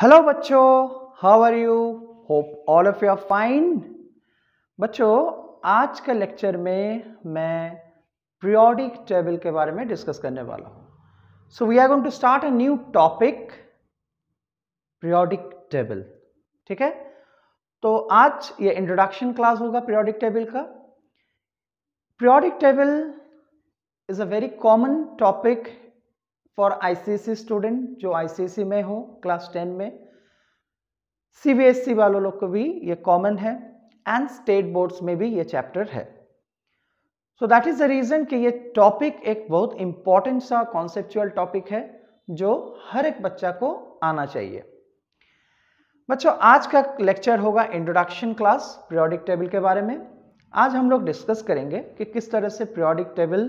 Hello बच्चों how are you hope all of you are fine बच्चों आज के लेक्चर में मैं प्रियोडिक टेबल के बारे में डिस्कस करने वाला हूँ so we are going to start a new topic periodic table ठीक है तो आज ये इंट्रोडक्शन क्लास होगा प्रियोडिक टेबल का periodic table is a very common topic for ICSE student जो आईसीएससी e में हो क्लास टेन में सीबीएसई e वालों लोग को भी ये कॉमन है एंड स्टेट बोर्ड्स में भी ये चैप्टर है so that is the reason कि ये टॉपिक एक बहुत इंपॉर्टेंट सा कॉन्सेप्चुअल टॉपिक है जो हर एक बच्चा को आना चाहिए बच्चों आज का लेक्चर होगा इंट्रोडक्शन क्लास प्रियोडिक टेबल के बारे में आज हम लोग डिस्कस करेंगे कि किस तरह से प्रियोडिक टेबल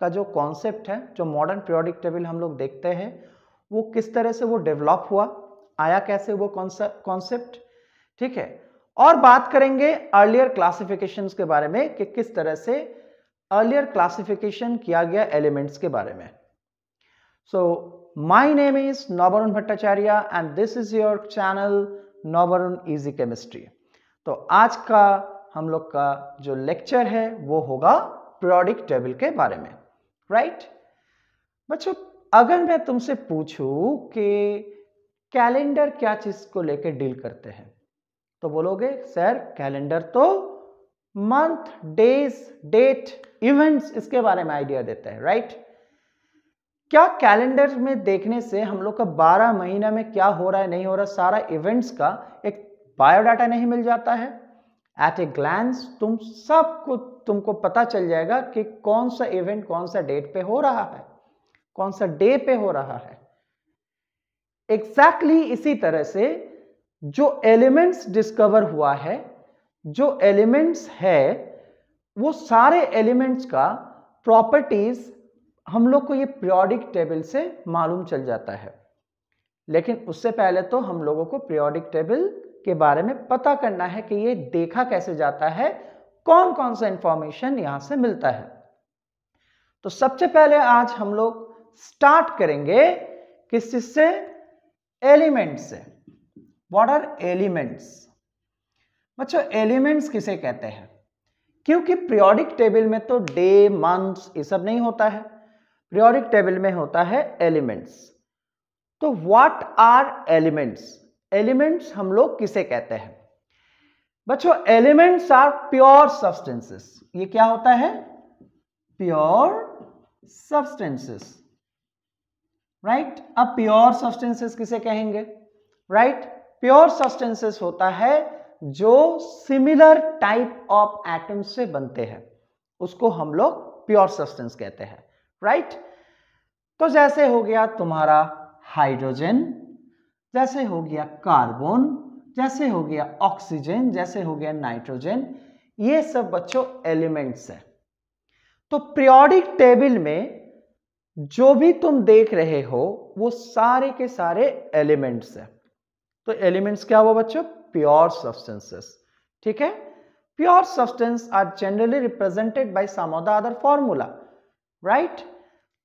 का जो कॉन्सेप्ट है जो मॉडर्न पीरियोडिक टेबल हम लोग देखते हैं वो किस तरह से वो डेवलप हुआ आया कैसे वो कॉन्सेप्ट ठीक है और बात करेंगे अर्लियर क्लासिफिकेशन के बारे में कि किस तरह से अर्लियर क्लासिफिकेशन किया गया एलिमेंट्स के बारे में so my name is Navarun Bhattacharya and this is your channel Navarun easy chemistry तो आज का हम लोग का जो लेक्चर है वो होगा प्रोडिक टेबल के बारे में राइट बच्चों अगर मैं तुमसे पूछूं कि कैलेंडर क्या चीज को लेकर डील करते हैं तो बोलोगे सर कैलेंडर तो मंथ डेज डेट इवेंट्स इसके बारे में आइडिया देता है राइट क्या कैलेंडर में देखने से हम लोग का 12 महीना में क्या हो रहा है नहीं हो रहा सारा इवेंट्स का एक बायोडाटा नहीं मिल जाता है एट ए ग्लैंस तुम सब कुछ तुमको पता चल जाएगा कि कौन सा इवेंट कौन सा डेट पे हो रहा है कौन सा डे पे हो रहा है एग्जैक्टली exactly इसी तरह से जो एलिमेंट्स डिस्कवर हुआ है जो एलिमेंट्स है वो सारे एलिमेंट्स का प्रॉपर्टीज हम लोग को ये प्रियोडिक टेबल से मालूम चल जाता है लेकिन उससे पहले तो हम लोगों को प्रियोडिक टेबल के बारे में पता करना है कि ये देखा कैसे जाता है कौन कौन सा इंफॉर्मेशन यहां से मिलता है तो सबसे पहले आज हम लोग स्टार्ट करेंगे किस चीज से एलिमेंट से वॉट आर एलिमेंट्स बच्चों एलिमेंट्स किसे कहते हैं क्योंकि प्रियोडिक टेबल में तो डे मंथ्स ये सब नहीं होता है प्रियोडिक टेबल में होता है एलिमेंट्स तो व्हाट आर एलिमेंट्स एलिमेंट्स हम लोग किसे कहते हैं बच्चों एलिमेंट्स आर प्योर सब्सटेंसेस ये क्या होता है प्योर सब्सटेंसेस राइट अब प्योर सब्सटेंसेस किसे कहेंगे राइट प्योर सब्सटेंसेस होता है जो सिमिलर टाइप ऑफ एटम से बनते हैं उसको हम लोग प्योर सब्सटेंस कहते हैं राइट तो जैसे हो गया तुम्हारा हाइड्रोजन जैसे हो गया कार्बन जैसे हो गया ऑक्सीजन जैसे हो गया नाइट्रोजन ये सब बच्चों एलिमेंट्स है तो प्रियोडिक टेबल में जो भी तुम देख रहे हो वो सारे के सारे एलिमेंट्स है तो एलिमेंट्स क्या हुआ बच्चों प्योर सब्सटेंसेस ठीक है pure substance are generally represented by some other formula right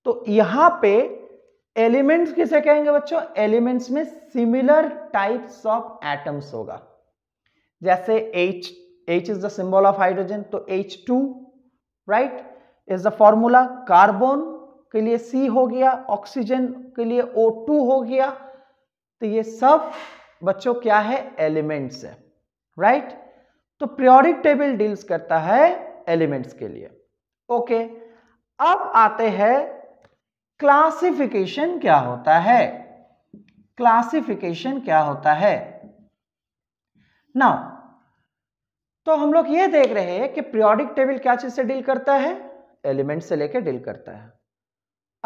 तो यहां पे एलिमेंट्स किसे कहेंगे बच्चों एलिमेंट्स में सिमिलर टाइप्स ऑफ एटम्स होगा जैसे H H is the symbol of hydrogen तो H2 right is the formula carbon के लिए C हो गया ऑक्सीजन के लिए O2 हो गया तो ये सब बच्चों क्या है एलिमेंट्स है राइट right? तो प्रियोरिक टेबल डील्स करता है एलिमेंट्स के लिए ओके okay. अब आते हैं क्लासिफिकेशन क्या होता है क्लासिफिकेशन क्या होता है नाउ तो हम लोग ये देख रहे हैं कि पीरियोडिक टेबल क्या चीज से डील करता है एलिमेंट से लेकर डील करता है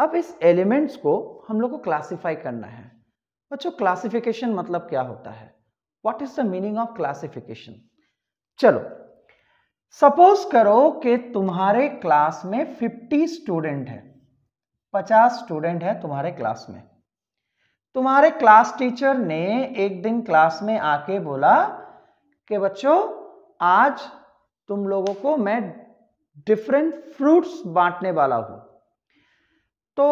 अब इस एलिमेंट्स को हम लोग को क्लासिफाई करना है बच्चों क्लासिफिकेशन मतलब क्या होता है what is the meaning of classification चलो सपोज करो कि तुम्हारे क्लास में 50 स्टूडेंट हैं पचास स्टूडेंट हैं तुम्हारे क्लास में तुम्हारे क्लास टीचर ने एक दिन क्लास में आके बोला कि बच्चों आज तुम लोगों को मैं डिफरेंट फ्रूट्स बांटने वाला हूं तो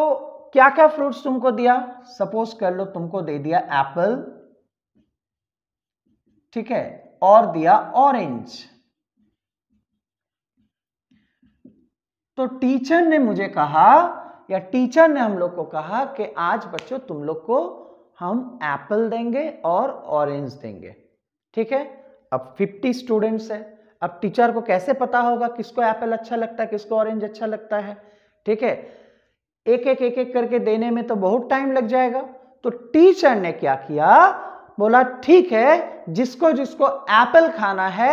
क्या क्या फ्रूट्स तुमको दिया सपोज कर लो तुमको दे दिया एप्पल ठीक है और दिया ऑरेंज तो टीचर ने मुझे कहा या टीचर ने हम लोग को कहा कि आज बच्चों तुम लोग को हम एप्पल देंगे और ऑरेंज देंगे ठीक है अब 50 स्टूडेंट्स है अब टीचर को कैसे पता होगा किसको एप्पल अच्छा लगता है किसको ऑरेंज अच्छा लगता है ठीक है एक एक एक एक करके देने में तो बहुत टाइम लग जाएगा तो टीचर ने क्या किया बोला ठीक है जिसको जिसको एप्पल खाना है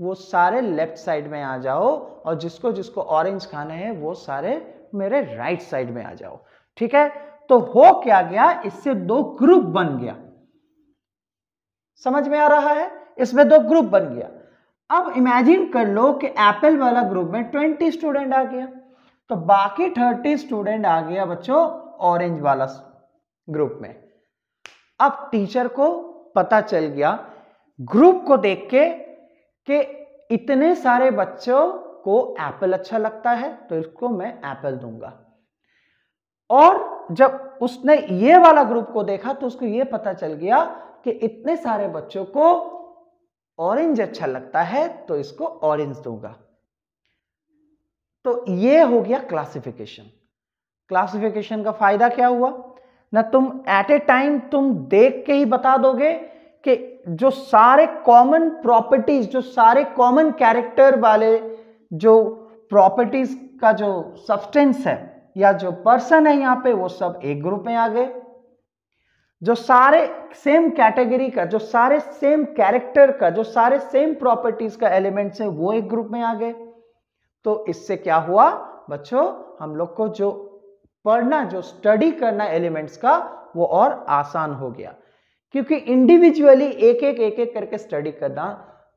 वो सारे लेफ्ट साइड में आ जाओ और जिसको जिसको ऑरेंज खाना है वो सारे मेरे राइट साइड में आ जाओ ठीक है तो हो क्या गया इससे दो ग्रुप बन गया समझ में आ रहा है इसमें दो ग्रुप बन गया अब इमेजिन कर लो कि एप्पल वाला ग्रुप में ट्वेंटी स्टूडेंट आ गया तो बाकी थर्टी स्टूडेंट आ गया बच्चों ऑरेंज वाला ग्रुप में अब टीचर को पता चल गया ग्रुप को देख के कि इतने सारे बच्चों को एप्पल अच्छा लगता है तो इसको मैं एप्पल दूंगा और जब उसने ये वाला ग्रुप को देखा तो उसको ये पता चल गया कि इतने सारे बच्चों को ऑरेंज अच्छा लगता है तो इसको ऑरेंज दूंगा तो ये हो गया क्लासिफिकेशन क्लासिफिकेशन का फायदा क्या हुआ ना तुम एट ए टाइम तुम देख के ही बता दोगे कि जो सारे कॉमन प्रॉपर्टीज जो सारे कॉमन कैरेक्टर वाले जो प्रॉपर्टीज का जो सब्सटेंस है या जो पर्सन है यहाँ पे वो सब एक ग्रुप में आ गए जो सारे सेम कैटेगरी का जो सारे सेम कैरेक्टर का जो सारे सेम प्रॉपर्टीज का एलिमेंट्स है वो एक ग्रुप में आ गए तो इससे क्या हुआ बच्चों हम लोग को जो पढ़ना जो स्टडी करना एलिमेंट्स का वो और आसान हो गया क्योंकि इंडिविजुअली एक एक एक एक करके स्टडी करना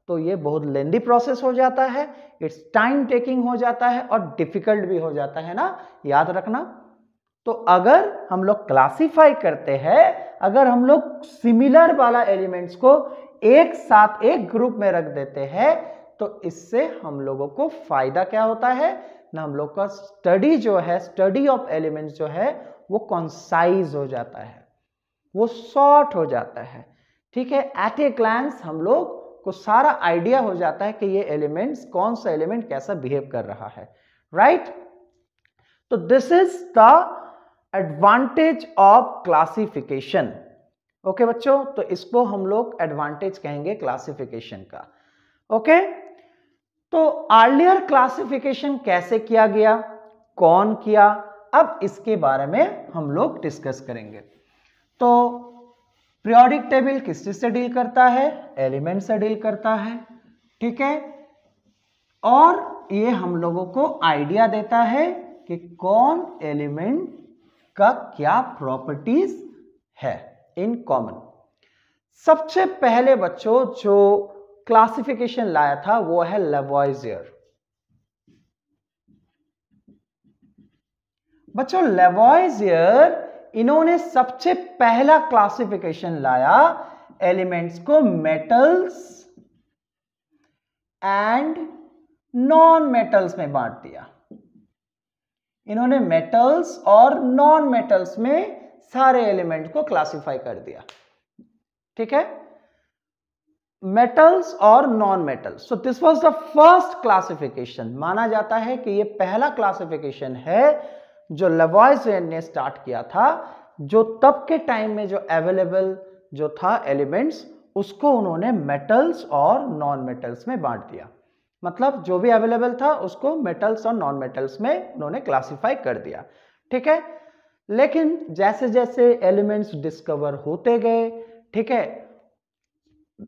तो ये बहुत लेंदी प्रोसेस हो जाता है इट्स टाइम टेकिंग हो जाता है और डिफिकल्ट भी हो जाता है ना याद रखना तो अगर हम लोग क्लासीफाई करते हैं अगर हम लोग सिमिलर वाला एलिमेंट्स को एक साथ एक ग्रुप में रख देते हैं तो इससे हम लोगों को फायदा क्या होता है ना हम लोग का स्टडी जो है स्टडी ऑफ एलिमेंट्स जो है वो कॉन्साइज हो जाता है वो शॉर्ट हो जाता है ठीक है एट ए क्लांस हम लोग को सारा आइडिया हो जाता है कि ये एलिमेंट्स कौन सा एलिमेंट कैसा बिहेव कर रहा है राइट तो this is the advantage of classification okay बच्चों तो इसको हम लोग एडवांटेज कहेंगे क्लासिफिकेशन का ओके तो आर्लियर क्लासिफिकेशन कैसे किया गया कौन किया अब इसके बारे में हम लोग डिस्कस करेंगे तो पीरियोडिक टेबल किस चीज से डील करता है एलिमेंट से डील करता है ठीक है और ये हम लोगों को आइडिया देता है कि कौन एलिमेंट का क्या प्रॉपर्टीज है इन कॉमन सबसे पहले बच्चों जो क्लासिफिकेशन लाया था वो है लेवॉइजियर बच्चों लेवॉइजियर इन्होंने सबसे पहला क्लासिफिकेशन लाया एलिमेंट्स को मेटल्स एंड नॉन मेटल्स में बांट दिया इन्होंने मेटल्स और नॉन मेटल्स में सारे एलिमेंट को क्लासिफाई कर दिया ठीक है मेटल्स और non metals so this was the first classification माना जाता है कि ये पहला क्लासिफिकेशन है जो लेवॉयसेन ने स्टार्ट किया था जो तब के टाइम में जो अवेलेबल जो था एलिमेंट्स उसको उन्होंने मेटल्स और नॉन मेटल्स में बांट दिया मतलब जो भी अवेलेबल था उसको मेटल्स और नॉन मेटल्स में उन्होंने क्लासिफाई कर दिया ठीक है लेकिन जैसे जैसे एलिमेंट्स डिस्कवर होते गए ठीक है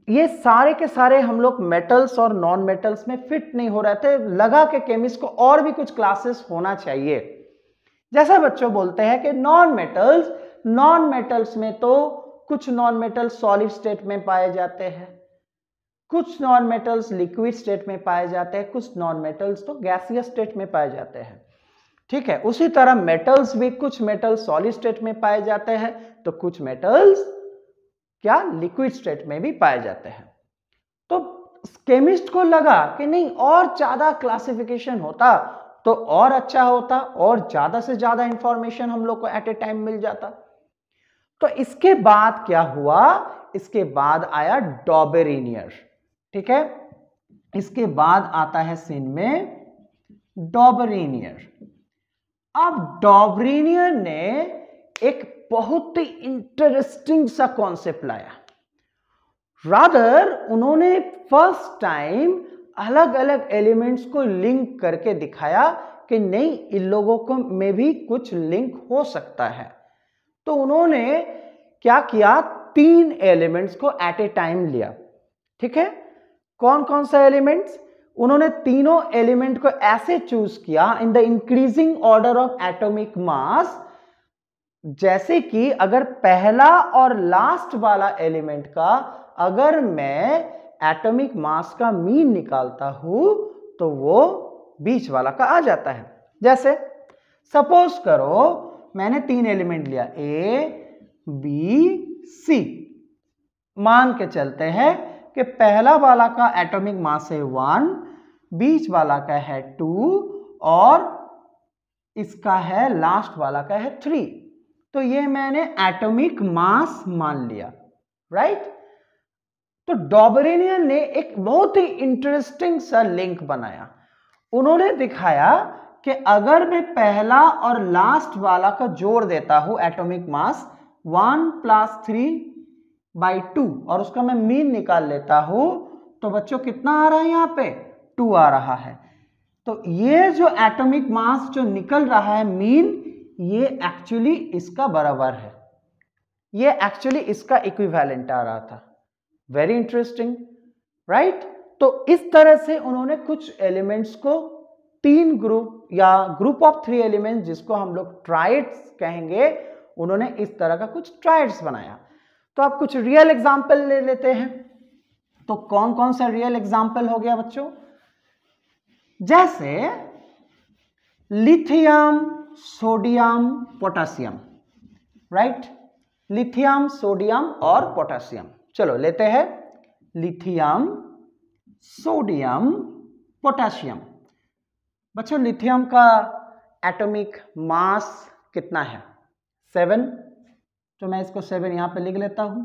ये सारे के सारे हम लोग मेटल्स और नॉन मेटल्स में फिट नहीं हो रहे थे लगा के केमिस्ट को और भी कुछ क्लासेस होना चाहिए जैसे बच्चों बोलते हैं कि नॉन मेटल्स नॉन मेटल्स में तो कुछ नॉन मेटल्स सॉलिड स्टेट में पाए जाते हैं कुछ नॉन मेटल्स लिक्विड स्टेट में पाए जाते हैं कुछ नॉन मेटल्स तो गैसियस स्टेट में पाए जाते हैं ठीक है उसी तरह मेटल्स भी कुछ मेटल्स सॉलिड स्टेट में पाए जाते हैं तो कुछ मेटल्स क्या लिक्विड स्टेट में भी पाए जाते हैं तो केमिस्ट को लगा कि नहीं और ज्यादा क्लासिफिकेशन होता तो और अच्छा होता और ज़्यादा से ज़्यादा इंफॉर्मेशन हम लोग को एट ए टाइम मिल जाता तो इसके बाद क्या हुआ इसके बाद आया डॉबेरिनियर ठीक है इसके बाद आता है सीन में डॉबरिनियर अब डॉबरिनियर ने एक बहुत ही इंटरेस्टिंग सा कॉन्सेप्ट लाया रादर उन्होंने फर्स्ट टाइम अलग अलग एलिमेंट्स को लिंक करके दिखाया कि नहीं इन लोगों को में भी कुछ लिंक हो सकता है तो उन्होंने क्या किया तीन एलिमेंट्स को एट ए टाइम लिया ठीक है कौन कौन सा एलिमेंट्स उन्होंने तीनों एलिमेंट को ऐसे चूज किया in the increasing order of atomic mass जैसे कि अगर पहला और लास्ट वाला एलिमेंट का अगर मैं एटॉमिक मास का मीन निकालता हूँ तो वो बीच वाला का आ जाता है जैसे सपोज करो मैंने तीन एलिमेंट लिया ए बी सी मान के चलते हैं कि पहला वाला का एटॉमिक मास है वन बीच वाला का है टू और इसका है लास्ट वाला का है थ्री तो ये मैंने एटॉमिक मास मान लिया राइट right? तो डॉबरेनियन ने एक बहुत ही इंटरेस्टिंग सा लिंक बनाया उन्होंने दिखाया कि अगर मैं पहला और लास्ट वाला का जोड़ देता हूं atomic mass one plus three by two और उसका मैं मीन निकाल लेता हूं तो बच्चों कितना आ रहा है यहां पे टू आ रहा है तो ये जो एटॉमिक मास जो निकल रहा है मीन ये एक्चुअली इसका बराबर है ये एक्चुअली इसका इक्विवेलेंट आ रहा था वेरी इंटरेस्टिंग राइट तो इस तरह से उन्होंने कुछ एलिमेंट्स को तीन ग्रुप या ग्रुप ऑफ थ्री एलिमेंट्स जिसको हम लोग ट्राइड्स कहेंगे उन्होंने इस तरह का कुछ ट्राइड्स बनाया तो आप कुछ रियल एग्जाम्पल ले लेते हैं तो कौन कौन सा रियल एग्जाम्पल हो गया बच्चों जैसे lithium sodium potassium right lithium sodium और पोटासियम चलो लेते हैं लिथियम सोडियम पोटेशियम बच्चों लिथियम का एटॉमिक मास कितना है सेवन तो मैं इसको सेवन यहां पे लिख लेता हूं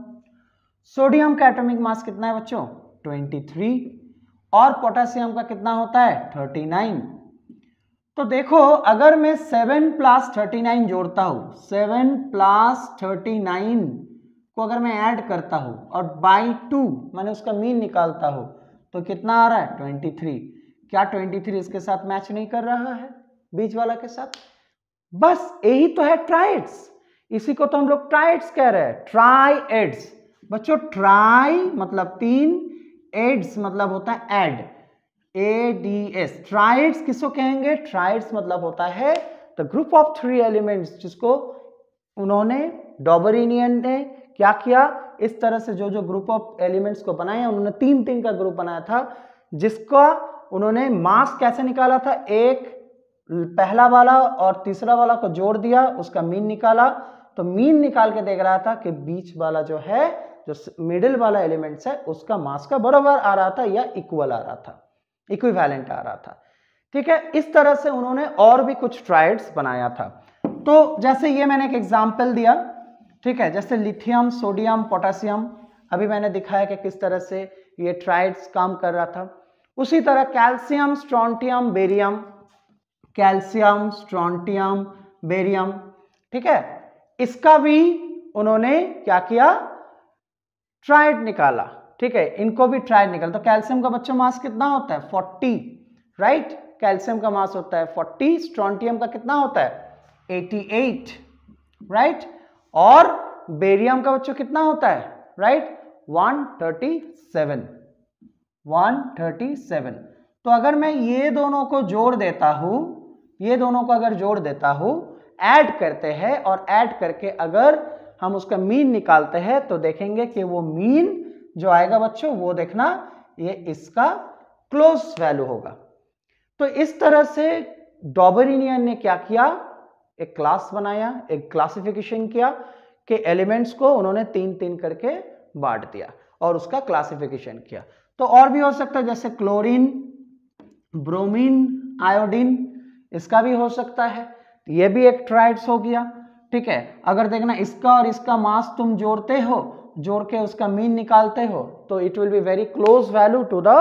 सोडियम का एटॉमिक मास कितना है बच्चों ट्वेंटी थ्री और पोटेशियम का कितना होता है थर्टी नाइन तो देखो अगर मैं सेवन प्लस थर्टी नाइन जोड़ता हूं सेवन प्लस थर्टी नाइन को अगर मैं ऐड करता हूँ और बाई टू मैंने उसका मीन निकालता हूँ तो कितना आ रहा है ट्वेंटी थ्री क्या ट्वेंटी थ्री इसके साथ मैच नहीं कर रहा है बीच वाला के साथ बस यही तो है ट्राइड्स इसी को तो हम लोग ट्राइड्स कह रहे हैं ट्राई एड्स बच्चों ट्राई मतलब तीन एड्स मतलब होता है एड ए डी एस ट्राइड्स किसको कहेंगे ट्राइड्स मतलब होता है the group of three elements जिसको उन्होंने डॉबरिनियन ने क्या किया इस तरह से जो जो ग्रुप ऑफ एलिमेंट्स को बनाया उन्होंने तीन तीन का ग्रुप बनाया था जिसका उन्होंने मास कैसे निकाला था एक पहला वाला और तीसरा वाला को जोड़ दिया उसका मीन निकाला तो मीन निकाल के देख रहा था कि बीच वाला जो है जो मिडिल वाला एलिमेंट्स है उसका मास का बराबर आ रहा था या इक्वल आ रहा था इक्विवेलेंट आ रहा था ठीक है इस तरह से उन्होंने और भी कुछ ट्राइड्स बनाया था तो जैसे ये मैंने एक एग्जाम्पल दिया ठीक है जैसे लिथियम सोडियम पोटासियम अभी मैंने दिखाया कि किस तरह से ये ट्राइड्स काम कर रहा था उसी तरह calcium strontium barium calcium strontium barium ठीक है इसका भी उन्होंने क्या किया ट्राइड निकाला ठीक है इनको भी ट्राइड निकाला तो कैल्शियम का बच्चों मास कितना होता है 40 राइट कैल्शियम का मास होता है 40 स्ट्रॉन्टियम का कितना होता है 88 राइट और बेरियम का बच्चों कितना होता है right one thirty seven one thirty seven तो अगर मैं ये दोनों को जोड़ देता हूं ये दोनों को अगर जोड़ देता हूं ऐड करते हैं और ऐड करके अगर हम उसका मीन निकालते हैं तो देखेंगे कि वो मीन जो आएगा बच्चों वो देखना ये इसका क्लोज वैल्यू होगा तो इस तरह से डॉबरिनियन ने क्या किया एक क्लास बनाया एक क्लासिफिकेशन किया कि एलिमेंट्स को उन्होंने तीन तीन करके बांट दिया और उसका क्लासिफिकेशन किया तो और भी हो सकता है जैसे क्लोरीन ब्रोमीन आयोडीन इसका भी हो सकता है ये भी एक ट्राइड्स हो गया ठीक है अगर देखना इसका और इसका मास तुम जोड़ते हो जोड़ के उसका मीन निकालते हो तो it will be very close value to the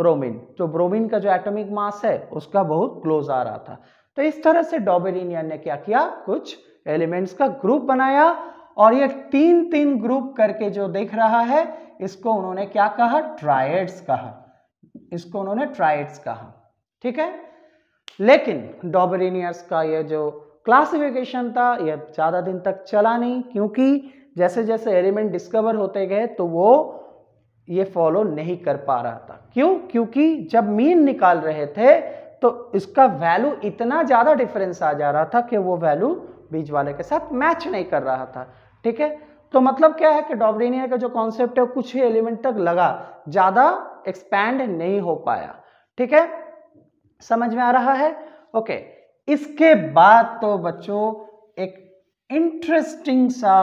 bromine जो ब्रोमीन का जो एटॉमिक मास है उसका बहुत क्लोज आ रहा था तो इस तरह से डॉबेरिनियन ने क्या किया कुछ एलिमेंट्स का ग्रुप बनाया और ये तीन तीन ग्रुप करके जो देख रहा है इसको उन्होंने क्या कहा ट्राइड्स कहा इसको उन्होंने ट्राइड्स कहा ठीक है लेकिन डॉबेरिनियस का यह जो क्लासिफिकेशन था यह ज़्यादा दिन तक चला नहीं क्योंकि जैसे जैसे एलिमेंट डिस्कवर होते गए तो वो ये फॉलो नहीं कर पा रहा था क्यों क्योंकि जब मीन निकाल रहे थे तो इसका वैल्यू इतना ज़्यादा डिफरेंस आ जा रहा था कि वो वैल्यू बीज वाले के साथ मैच नहीं कर रहा था ठीक है तो मतलब क्या है कि डॉबरेनिया का जो कॉन्सेप्ट है कुछ ही एलिमेंट तक लगा ज़्यादा एक्सपैंड नहीं हो पाया ठीक है समझ में आ रहा है ओके इसके बाद तो बच्चों एक इंटरेस्टिंग सा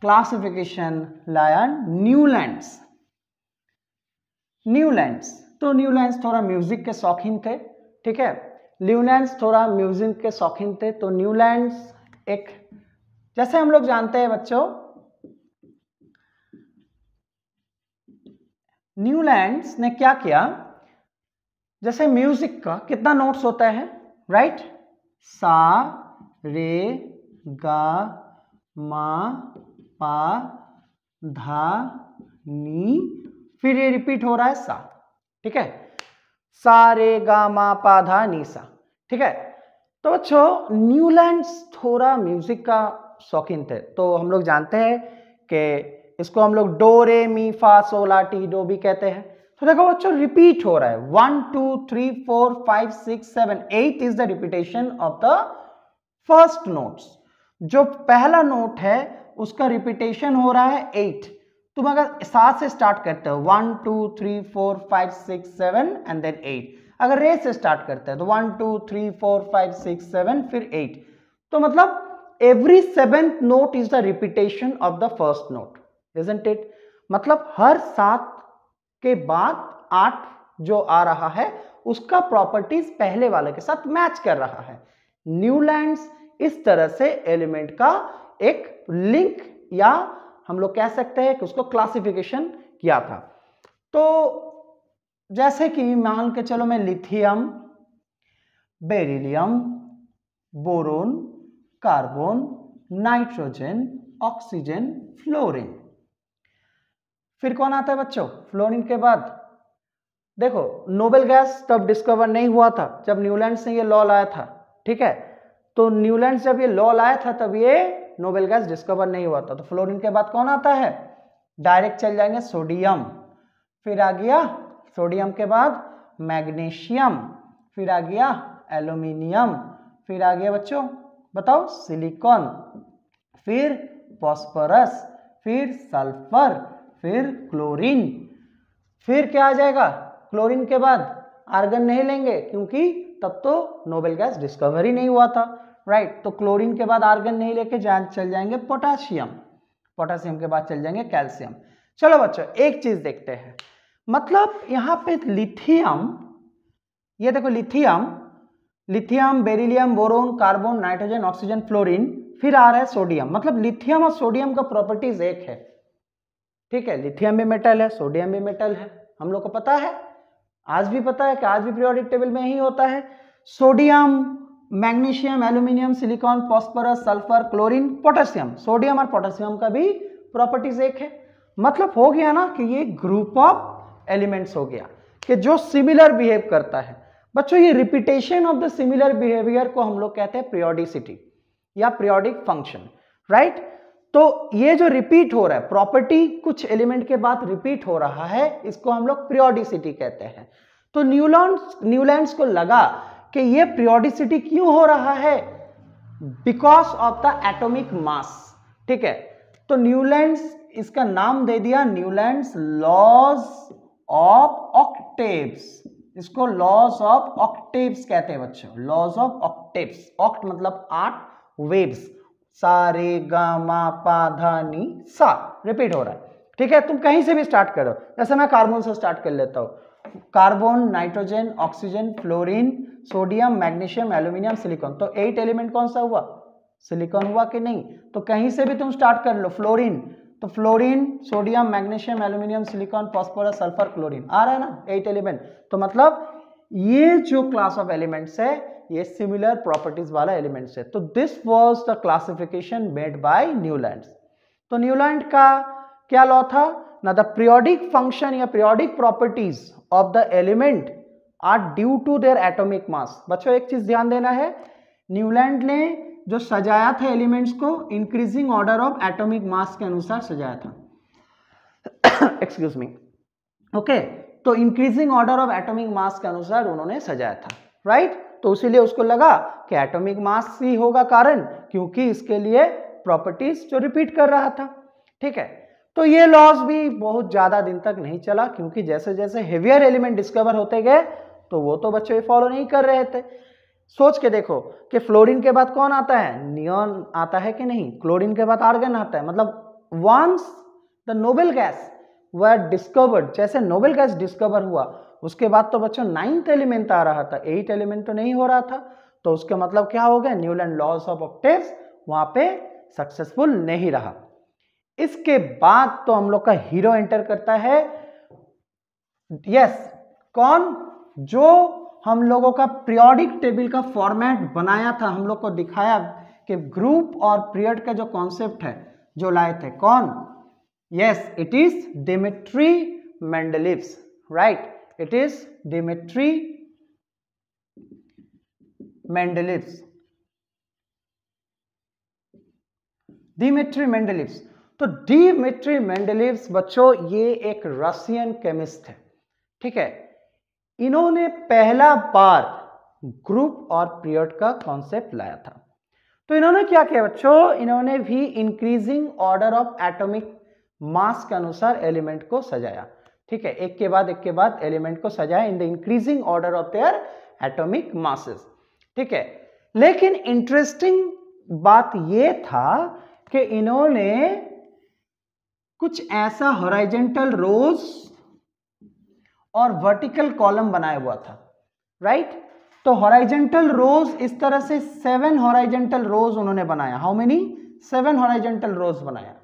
क्लासिफिकेशन लाया न्यूलैंड्स न्यूलैंड्स तो न्यूलैंड्स थोड़ा म्यूजिक के शौकीन थे ठीक है ल्यूलैंड थोड़ा म्यूजिक के शौकीन थे तो न्यूलैंड एक जैसे हम लोग जानते हैं बच्चों न्यूलैंड ने क्या किया जैसे म्यूजिक का कितना नोट्स होता है राइट सा रे गा मा पा धा नी फिर ये रिपीट हो रहा है सा ठीक है सारे गामा पाधा नीसा ठीक है तो बच्चों न्यूलैंड थोड़ा म्यूजिक का शौकीन थे तो हम लोग जानते हैं कि इसको हम लोग डो रे मी फा सोला टी डो भी कहते हैं तो देखो बच्चों रिपीट हो रहा है one two three four five six seven eight is the repetition of the first notes जो पहला नोट है उसका रिपीटेशन हो रहा है एट तुम अगर सात से स्टार्ट करते हो one two three four five six seven and then eight अगर रे से स्टार्ट करते हैं तो one two three four five six seven फिर एट तो मतलब every seventh note is the repetition of the first note isn't it मतलब हर सात के बाद आठ जो आ रहा है उसका प्रॉपर्टीज पहले वाले के साथ मैच कर रहा है न्यूलैंड इस तरह से एलिमेंट का एक लिंक या हम लोग कह सकते हैं कि उसको क्लासिफिकेशन किया था तो जैसे कि मान के चलो मैं lithium beryllium boron carbon nitrogen oxygen fluorine फिर कौन आता है बच्चों फ्लोरीन के बाद देखो नोबेल गैस तब डिस्कवर नहीं हुआ था जब न्यूलैंड से ये लॉ लाया था ठीक है तो न्यूलैंड जब ये लॉ लाया था तब ये नोबेल गैस डिस्कवर नहीं हुआ था तो फ्लोरिन के बाद कौन आता है डायरेक्ट चल जाएंगे सोडियम फिर आ गया सोडियम के बाद मैग्नीशियम फिर आ गया एल्यूमिनियम फिर आ गया बच्चों बताओ सिलिकॉन फिर फॉस्फोरस फिर सल्फर फिर क्लोरीन फिर क्या आ जाएगा क्लोरीन के बाद आर्गन नहीं लेंगे क्योंकि तब तो नोबेल गैस डिस्कवर ही नहीं हुआ था राइट तो क्लोरीन के बाद आर्गन नहीं लेके जा चल जाएंगे पोटाशियम पोटाशियम के बाद चल जाएंगे कैल्शियम चलो बच्चों एक चीज देखते हैं मतलब यहाँ पे लिथियम ये देखो lithium lithium beryllium boron carbon nitrogen oxygen fluorine फिर आ रहा है सोडियम मतलब लिथियम और सोडियम का प्रॉपर्टीज एक है ठीक है लिथियम भी मेटल है सोडियम भी मेटल है हम लोग को पता है आज भी पता है कि आज भी पीरियोडिक टेबल में ही होता है sodium magnesium aluminium silicon phosphorus sulphur chlorine potassium sodium और पोटेशियम का भी प्रॉपर्टीज एक है मतलब हो गया ना कि ये ग्रुप ऑफ एलिमेंट्स हो गया कि जो सिमिलर बिहेव करता है बच्चों ये repetition of the similar behaviour को हम लोग कहते हैं प्रियोडिसिटी या प्रियोडिक फंक्शन राइट तो ये जो रिपीट हो रहा है प्रॉपर्टी कुछ एलिमेंट के बाद रिपीट हो रहा है इसको हम लोग प्रियोडिसिटी कहते हैं तो न्यूलॉन्स न्यूलैंड को लगा कि ये प्रियोडिसिटी क्यों हो रहा है because of the atomic mass ठीक है तो न्यूलैंड इसका नाम दे दिया न्यूलैंड लॉज ऑफ ऑक्टेव्स इसको लॉज ऑफ ऑक्टेव्स कहते हैं बच्चों लॉज ऑफ ऑक्टेव्स ऑक्ट मतलब आठ वेव्स सारे गामा पाधानी सा रिपीट हो रहा है ठीक है तुम कहीं से भी स्टार्ट करो जैसे मैं कार्बन से स्टार्ट कर लेता हूं carbon nitrogen oxygen fluorine sodium magnesium aluminium silicon तो एट एलिमेंट कौन सा हुआ सिलिकॉन हुआ कि नहीं तो कहीं से भी तुम स्टार्ट कर लो फ्लोरीन तो fluorine sodium magnesium aluminium silicon phosphorus sulphur chlorine आ रहा है ना एट एलिमेंट तो मतलब ये जो क्लास ऑफ एलिमेंट्स है ये सिमिलर प्रॉपर्टीज वाला एलिमेंट्स है तो this was the classification made by Newland तो न्यूलैंड का क्या लॉ था Now the periodic function या periodic properties of the element are due to their atomic mass बच्चों एक चीज ध्यान देना है न्यूलैंड ने जो सजाया था एलिमेंट्स को increasing order of atomic mass के अनुसार सजाया था एक्सक्यूज मी ओके तो increasing order of atomic mass के अनुसार उन्होंने सजाया था राइट right? तो इसीलिए उसको लगा कि एटॉमिक मास ही होगा कारण क्योंकि इसके लिए प्रॉपर्टीज जो रिपीट कर रहा था ठीक है तो ये लॉस भी बहुत ज़्यादा दिन तक नहीं चला क्योंकि जैसे जैसे हेवियर एलिमेंट डिस्कवर होते गए तो वो तो बच्चे फॉलो नहीं कर रहे थे सोच के देखो कि फ्लोरीन के बाद कौन आता है नियॉन आता है कि नहीं क्लोरीन के बाद आर्गन आता है मतलब once the noble gas were discovered जैसे नोबेल गैस डिस्कवर हुआ उसके बाद तो बच्चों नाइन्थ एलिमेंट आ रहा था एट एलिमेंट तो नहीं हो रहा था तो उसके मतलब क्या हो गया न्यूलैंड लॉस ऑफ ऑक्टेव्स वहाँ पे सक्सेसफुल नहीं रहा इसके बाद तो हम लोग का हीरो एंटर करता है यस कौन जो हम लोगों का पीरियोडिक टेबल का फॉर्मेट बनाया था हम लोग को दिखाया कि ग्रुप और पीरियड का जो कॉन्सेप्ट है जो लाए थे कौन yes it is Dmitri Mendeleev's right it is Dmitri Mendeleev's Dmitri Mendeleev's तो डीमिट्री मेंडलीव बच्चों ये एक रशियन केमिस्ट है ठीक है इन्होंने पहला बार ग्रुप और पीरियड का कॉन्सेप्ट लाया था तो इन्होंने क्या किया बच्चों इन्होंने भी increasing order of atomic mass के अनुसार एलिमेंट को सजाया ठीक है एक के बाद एक के बाद एलिमेंट को सजाया in the increasing order of their atomic masses ठीक है लेकिन इंटरेस्टिंग बात यह था कि इन्होंने कुछ ऐसा हॉराइजेंटल रोज और वर्टिकल कॉलम बनाया हुआ था राइट तो हॉराइजेंटल रोज इस तरह से सेवन हॉराइजेंटल रोज उन्होंने बनाया how many seven horizontal rows बनाया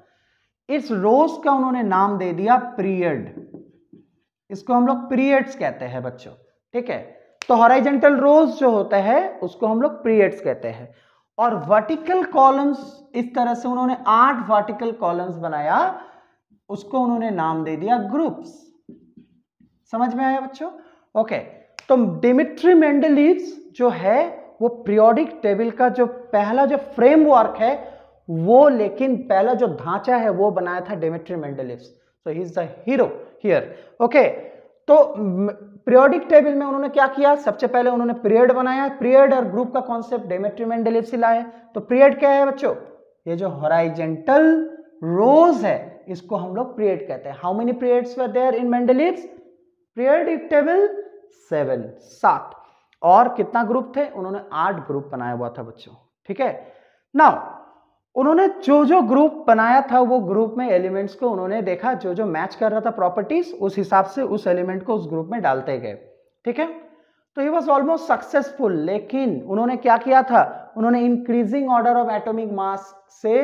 इस रोज का उन्होंने नाम दे दिया पीरियड इसको हम लोग पीरियड्स कहते हैं बच्चों ठीक है तो हॉराइजेंटल रोज जो होता है उसको हम लोग पीरियड्स कहते हैं और वर्टिकल कॉलम्स इस तरह से उन्होंने आठ वर्टिकल कॉलम्स बनाया उसको उन्होंने नाम दे दिया ग्रुप्स समझ में आया बच्चों ओके तो डिमिट्री मेंडलीव्स जो है वो प्रियोडिक टेबल का जो पहला जो फ्रेमवर्क है वो लेकिन पहला जो ढांचा है वो बनाया था Dmitri Mendeleev's so he is the hero here okay तो प्रियोडिक टेबल में उन्होंने क्या किया सबसे पहले उन्होंने पीरियड बनाया पीरियड और ग्रुप का कॉन्सेप्ट डेमेट्री से लाए तो पीरियड क्या है बच्चों ये जो हॉराइजेंटल रोज है इसको हम लोग पीरियड कहते हैं how many periods were there in Mendeleev's periodic table seven सात और कितना ग्रुप थे उन्होंने आठ ग्रुप बनाया हुआ था बच्चों ठीक है ना उन्होंने जो जो ग्रुप बनाया था वो ग्रुप में एलिमेंट्स को उन्होंने देखा जो जो मैच कर रहा था प्रॉपर्टीज उस हिसाब से उस एलिमेंट को उस ग्रुप में डालते गए ठीक है तो ही वॉज ऑलमोस्ट सक्सेसफुल लेकिन उन्होंने क्या किया था उन्होंने increasing order of atomic mass से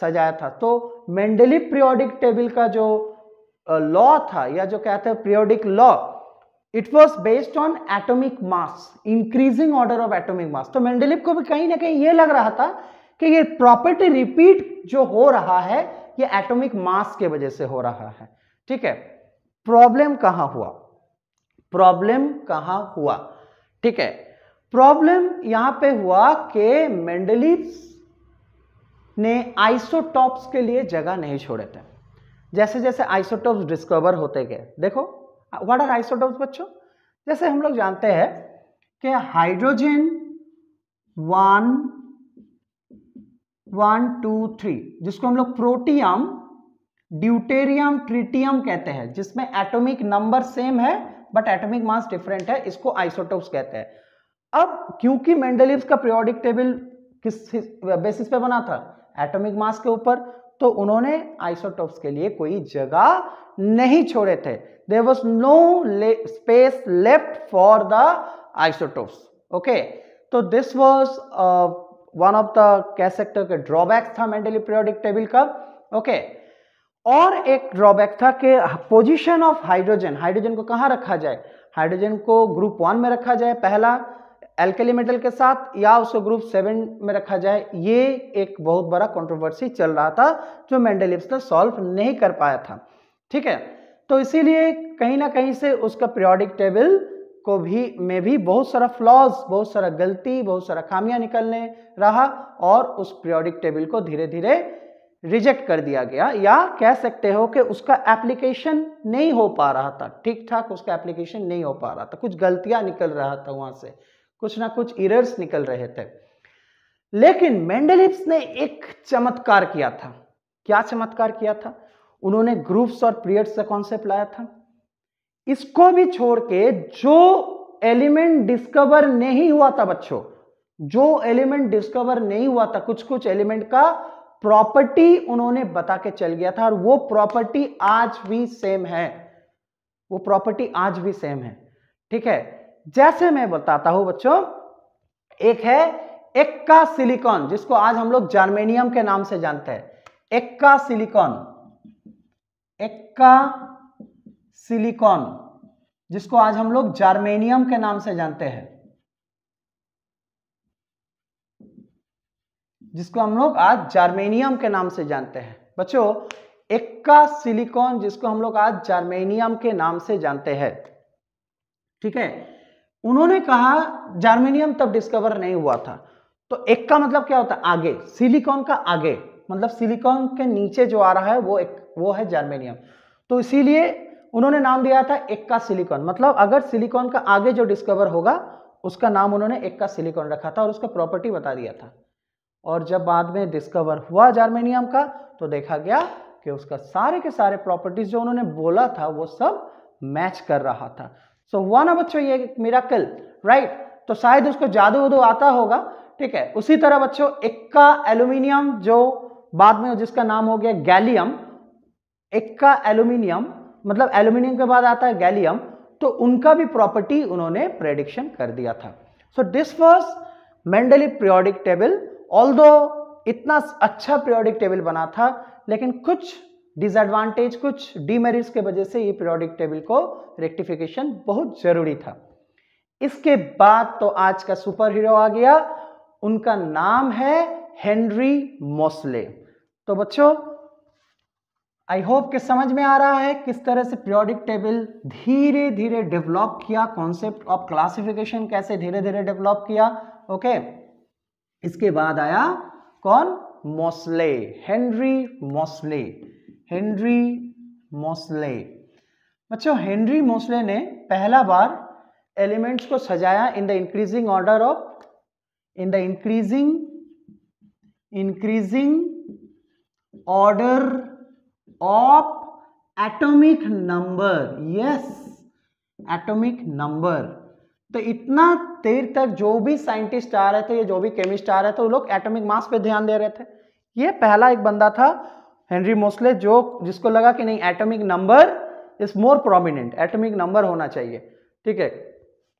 सजाया था तो मेंडली प्रियोडिक टेबल का जो लॉ था या जो कहते हैं periodic law it was based on atomic mass increasing order of atomic mass तो मेंडलिप को भी कहीं ना कहीं ये लग रहा था कि ये प्रॉपर्टी रिपीट जो हो रहा है ये एटोमिक मास के वजह से हो रहा है ठीक है प्रॉब्लम कहाँ हुआ प्रॉब्लम कहाँ हुआ ठीक है प्रॉब्लम यहां पे हुआ कि मेंडलिप्स ने आइसोटॉप्स के लिए जगह नहीं छोड़े थे जैसे जैसे आइसोटॉप्स डिस्कवर होते गए देखो व्हाट आर आइसोटॉप्स बच्चों जैसे हम लोग जानते हैं कि hydrogen one one two three जिसको हम लोग प्रोटियम ड्यूटेरियम ट्रिटियम कहते हैं जिसमें एटॉमिक नंबर सेम है बट एटॉमिक मास डिफरेंट है इसको आइसोटोप्स कहते हैं अब क्योंकि मेंडलिव्स का प्रियोडिक टेबल किस बेसिस पे बना था एटॉमिक मास के ऊपर तो उन्होंने आइसोटॉप्स के लिए कोई जगह नहीं छोड़े थे there was no space left for the isotopes okay तो this was one of the cash sector के ड्रॉबैक था मेंडली पीरियोडिक टेबल का ओके okay. और एक ड्रॉबैक था कि पोजीशन ऑफ हाइड्रोजन हाइड्रोजन को कहाँ रखा जाए हाइड्रोजन को ग्रुप वन में रखा जाए पहला एल्केली मेटल के साथ या उसको ग्रुप सेवन में रखा जाए ये एक बहुत बड़ा कंट्रोवर्सी चल रहा था जो मैंडेलिप्स ने सॉल्व नहीं कर पाया था ठीक है तो इसीलिए कहीं ना कहीं से उसका पीरियोडिक टेबल को भी में भी बहुत सारा फ्लॉज बहुत सारा गलती बहुत सारा खामियां निकलने रहा और उस पीरियोडिक टेबल को धीरे धीरे रिजेक्ट कर दिया गया या कह सकते हो कि उसका एप्लीकेशन नहीं हो पा रहा था ठीक ठाक उसका एप्लीकेशन नहीं हो पा रहा था कुछ गलतियां निकल रहा था वहां से कुछ ना कुछ इरर्स निकल रहे थे लेकिन मेंडलिप्स ने एक चमत्कार किया था क्या चमत्कार किया था उन्होंने ग्रुप्स और पीरियड्स का कॉन्सेप्ट लाया था इसको भी छोड़ के जो एलिमेंट डिस्कवर नहीं हुआ था बच्चों जो एलिमेंट डिस्कवर नहीं हुआ था कुछ कुछ एलिमेंट का प्रॉपर्टी उन्होंने बता के चल गया था और वो प्रॉपर्टी आज भी सेम है वो प्रॉपर्टी आज भी सेम है ठीक है जैसे मैं बताता हूं बच्चों एक है एक्का सिलिकॉन जिसको आज हम लोग जर्मेनियम के नाम से जानते हैं एक्का सिलिकॉन एक्का सिलिकॉन जिसको आज हम लोग जर्मेनियम के नाम से जानते हैं जिसको हम लोग आज जर्मेनियम के नाम से जानते हैं बच्चों एक्का सिलिकॉन जिसको हम लोग आज जर्मेनियम के नाम से जानते हैं ठीक है उन्होंने कहा जर्मेनियम तब डिस्कवर नहीं हुआ था तो एक का मतलब क्या होता है आगे सिलिकॉन का आगे मतलब सिलिकॉन के नीचे जो आ रहा है वो एक वो है जर्मेनियम तो इसीलिए उन्होंने नाम दिया था एक का सिलिकॉन मतलब अगर सिलिकॉन का आगे जो डिस्कवर होगा उसका नाम उन्होंने एक का सिलिकॉन रखा था और उसका प्रॉपर्टी बता दिया था और जब बाद में डिस्कवर हुआ जर्मेनियम का तो देखा गया कि उसका सारे के सारे प्रॉपर्टीज जो उन्होंने बोला था वो सब मैच कर रहा था सो वन अब बच्चों ये मेराकल राइट तो शायद उसको जादू उदू आता होगा ठीक है उसी तरह बच्चों इक्का एल्यूमिनियम जो बाद में जिसका नाम हो गया गैलियम इक्का एल्यूमिनियम मतलब एल्यूमिनियम के बाद आता है गैलियम तो उनका भी प्रॉपर्टी उन्होंने प्रेडिक्शन कर दिया था so this was Mendeleev periodic table all इतना अच्छा प्रियोडिक टेबल बना था लेकिन कुछ डिसएडवांटेज कुछ डीमेरिट्स के वजह से ये पीरियोडिक टेबल को रेक्टिफिकेशन बहुत ज़रूरी था इसके बाद तो आज का सुपर हीरो आ गया उनका नाम है हेनरी मोसले तो बच्चों आई होप के समझ में आ रहा है किस तरह से पीरियोडिक टेबल धीरे धीरे डेवलप किया कॉन्सेप्ट ऑफ क्लासिफिकेशन कैसे धीरे धीरे डेवलप किया ओके okay. इसके बाद आया कौन मोसले हेनरी मोसले हेनरी मोसले बच्चों हेनरी मोसले ने पहला बार एलिमेंट्स को सजाया in the increasing order of in the increasing increasing order of atomic number yes atomic number तो इतना देर तक जो भी साइंटिस्ट आ रहे थे या जो भी केमिस्ट आ रहे थे वो लोग एटॉमिक मास पे ध्यान दे रहे थे ये पहला एक बंदा था हेनरी मोस्ले जो जिसको लगा कि नहीं atomic number is more prominent atomic number होना चाहिए ठीक है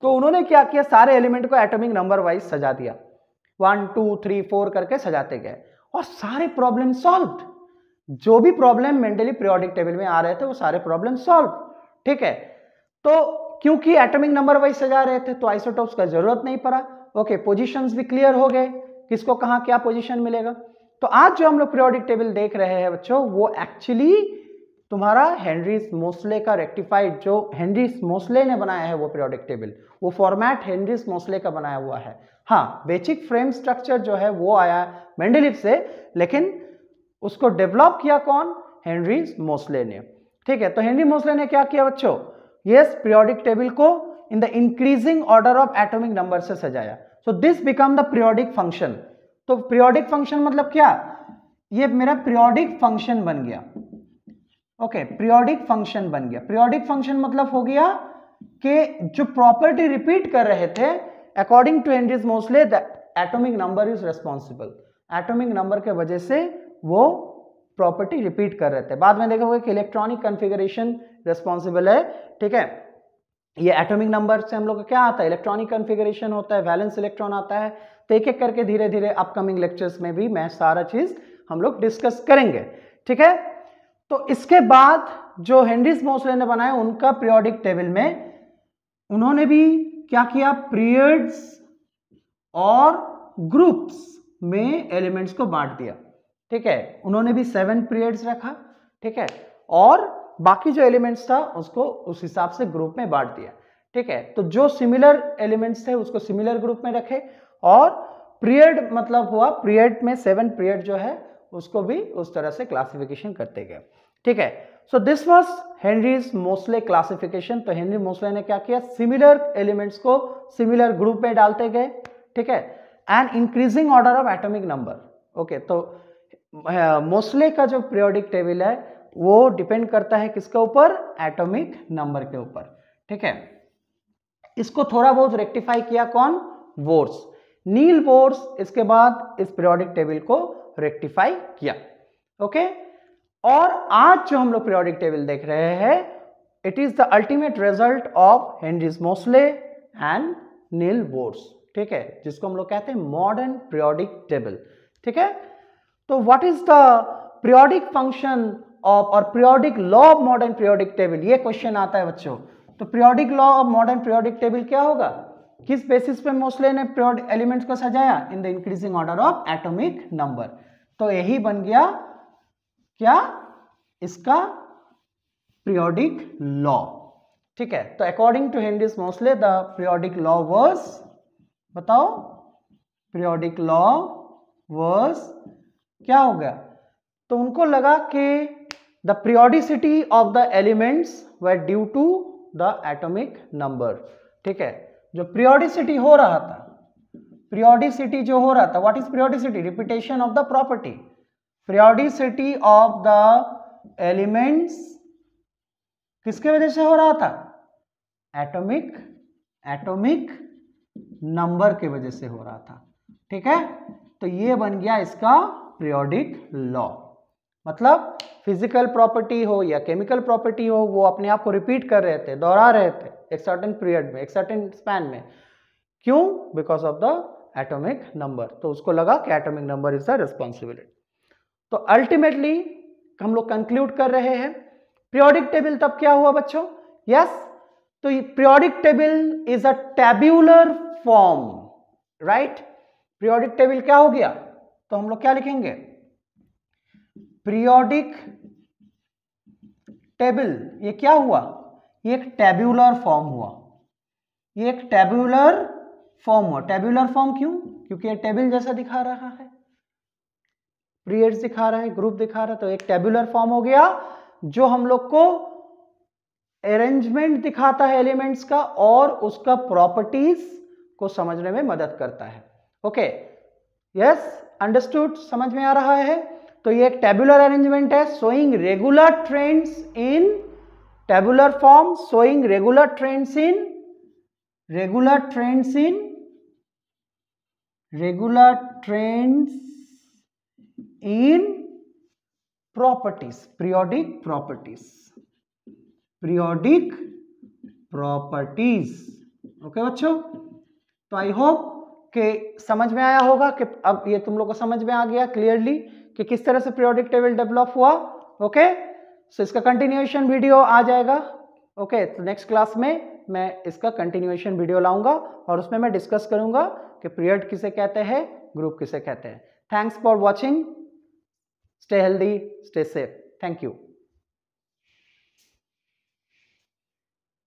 तो उन्होंने क्या किया सारे एलिमेंट को एटॉमिक नंबर वाइज सजा दिया वन टू थ्री फोर करके सजाते गए और सारे प्रॉब्लम सॉल्व जो भी प्रॉब्लम मेंटली प्रियोडिक टेबल में आ रहे थे वो सारे प्रॉब्लम सॉल्व ठीक है तो क्योंकि एटॉमिक नंबर वाइज सजा रहे थे तो आइसोटॉप्स का जरूरत नहीं पड़ा ओके पोजिशन भी क्लियर हो गए किसको कहाँ क्या पोजिशन मिलेगा तो आज जो हम लोग पीरियोडिक टेबल देख रहे हैं बच्चों वो एक्चुअली तुम्हारा हेनरीज मोसले का रेक्टिफाइड जो हेनरीज मोसले ने बनाया है वो पीरियोडिक टेबल वो फॉर्मेट हेनरीज मोसले का बनाया हुआ है हाँ बेसिक फ्रेम स्ट्रक्चर जो है वो आया मेंडेलिव से लेकिन उसको डेवलप किया कौन हेनरीज मोसले ने ठीक है तो हेनरी मोसले ने क्या किया बच्चों यस पीरियोडिक टेबल को in the increasing order of atomic number से सजाया so this become the periodic function तो पीरियोडिक फंक्शन मतलब क्या ये मेरा पीरियोडिक फंक्शन बन गया ओके पीरियोडिक फंक्शन बन गया पीरियोडिक फंक्शन मतलब हो गया कि जो प्रॉपर्टी रिपीट कर रहे थे according to and mostly the atomic number is responsible atomic number के वजह से वो प्रॉपर्टी रिपीट कर रहे थे बाद में देखोगे कि इलेक्ट्रॉनिक कन्फिगरेशन रेस्पॉन्सिबल है ठीक है ये एटॉमिक नंबर से हम लोग का क्या आता है इलेक्ट्रॉनिक कन्फिगरेशन होता है वैलेंस इलेक्ट्रॉन आता है तो एक एक करके धीरे धीरे अपकमिंग लेक्चर्स में भी मैं सारा चीज़ हम लोग डिस्कस करेंगे ठीक है तो इसके बाद जो हेनरीज मोसले ने बनाया उनका पीरियोडिक टेबल में उन्होंने भी क्या किया पीरियड्स और ग्रुप्स में एलिमेंट्स को बांट दिया ठीक है उन्होंने भी सेवन पीरियड्स रखा ठीक है और बाकी जो एलिमेंट्स था उसको उस हिसाब से ग्रुप में बांट दिया ठीक है तो जो सिमिलर एलिमेंट्स थे उसको सिमिलर ग्रुप में रखे और पीरियड मतलब हुआ पीरियड में सेवन पीरियड जो है उसको भी उस तरह से क्लासिफिकेशन करते गए ठीक है so this was Henry's Moseley classification तो हेनरी मोस्ले ने क्या किया सिमिलर एलिमेंट्स को सिमिलर ग्रुप में डालते गए ठीक है and increasing order of atomic number okay तो मोस्ले का जो पीरियोडिक टेबल है वो डिपेंड करता है किसके ऊपर एटॉमिक नंबर के ऊपर ठीक है इसको थोड़ा बहुत रेक्टिफाई किया कौन वोर्स नील बोर्स इसके बाद इस पीरियोडिक टेबल को रेक्टिफाई किया ओके और आज जो हम लोग पीरियोडिक टेबल देख रहे हैं it is the ultimate result of Henry's Moseley and Niels Bohr's ठीक है जिसको हम लोग कहते हैं मॉडर्न पीरियोडिक टेबल ठीक है तो what is the periodic function of और periodic law of modern periodic table ये क्वेश्चन आता है बच्चों तो periodic law of modern periodic table क्या होगा किस बेसिस पे मोस्टले ने प्योर एलिमेंट्स को सजाया in the increasing order of atomic number तो यही बन गया क्या इसका प्रियोडिक लॉ ठीक है तो according to Henry Moseley the periodic law was बताओ प्रियोडिक लॉ वर्स क्या हो गया तो उनको लगा कि the periodicity of the elements were due to the atomic number ठीक है जो प्रियोडिसिटी हो रहा था प्रियोडिसिटी जो हो रहा था what is periodicity repetition of the property periodicity of the elements किसके वजह से हो रहा था एटॉमिक एटॉमिक नंबर के वजह से हो रहा था ठीक है तो ये बन गया इसका प्रियोडिक लॉ मतलब फिजिकल प्रॉपर्टी हो या केमिकल प्रॉपर्टी हो वो अपने आप को रिपीट कर रहे थे दोहरा रहे थे एक सर्टेन पीरियड में एक सर्टेन स्पैन में क्यों because of the atomic number तो उसको लगा कि atomic number is the responsibility तो अल्टीमेटली हम लोग कंक्लूड कर रहे हैं प्रियोडिक टेबल तब क्या हुआ बच्चों यस yes? तो periodic table is a tabular form right periodic table क्या हो गया तो हम लोग क्या लिखेंगे प्रियोडिक टेबल ये क्या हुआ ये एक टेब्यूलर फॉर्म हुआ ये एक टेब्यूलर फॉर्म हुआ टेब्यूलर फॉर्म क्यों क्योंकि ये टेबल जैसा दिखा रहा है पीरियड्स दिखा रहा है ग्रुप दिखा रहा है तो एक टेबुलर फॉर्म हो गया जो हम लोग को अरेंजमेंट दिखाता है एलिमेंट्स का और उसका प्रॉपर्टीज को समझने में मदद करता है ओके यस अंडरस्टूड समझ में आ रहा है तो ये एक टेबुलर अरेंजमेंट है showing regular trends in tabular form showing regular trends in regular trends in regular trends in properties periodic properties periodic properties okay okay, बच्चों तो आई होप कि समझ में आया होगा कि अब ये तुम लोग को समझ में आ गया क्लियरली कि किस तरह से पीरियोडिक टेबल डेवलप हुआ ओके okay? सो इसका कंटिन्यूएशन वीडियो आ जाएगा ओके तो नेक्स्ट क्लास में मैं इसका कंटिन्यूएशन वीडियो लाऊंगा और उसमें मैं डिस्कस करूंगा कि पीरियड किसे कहते हैं ग्रुप किसे कहते हैं thanks for watching stay healthy stay safe thank you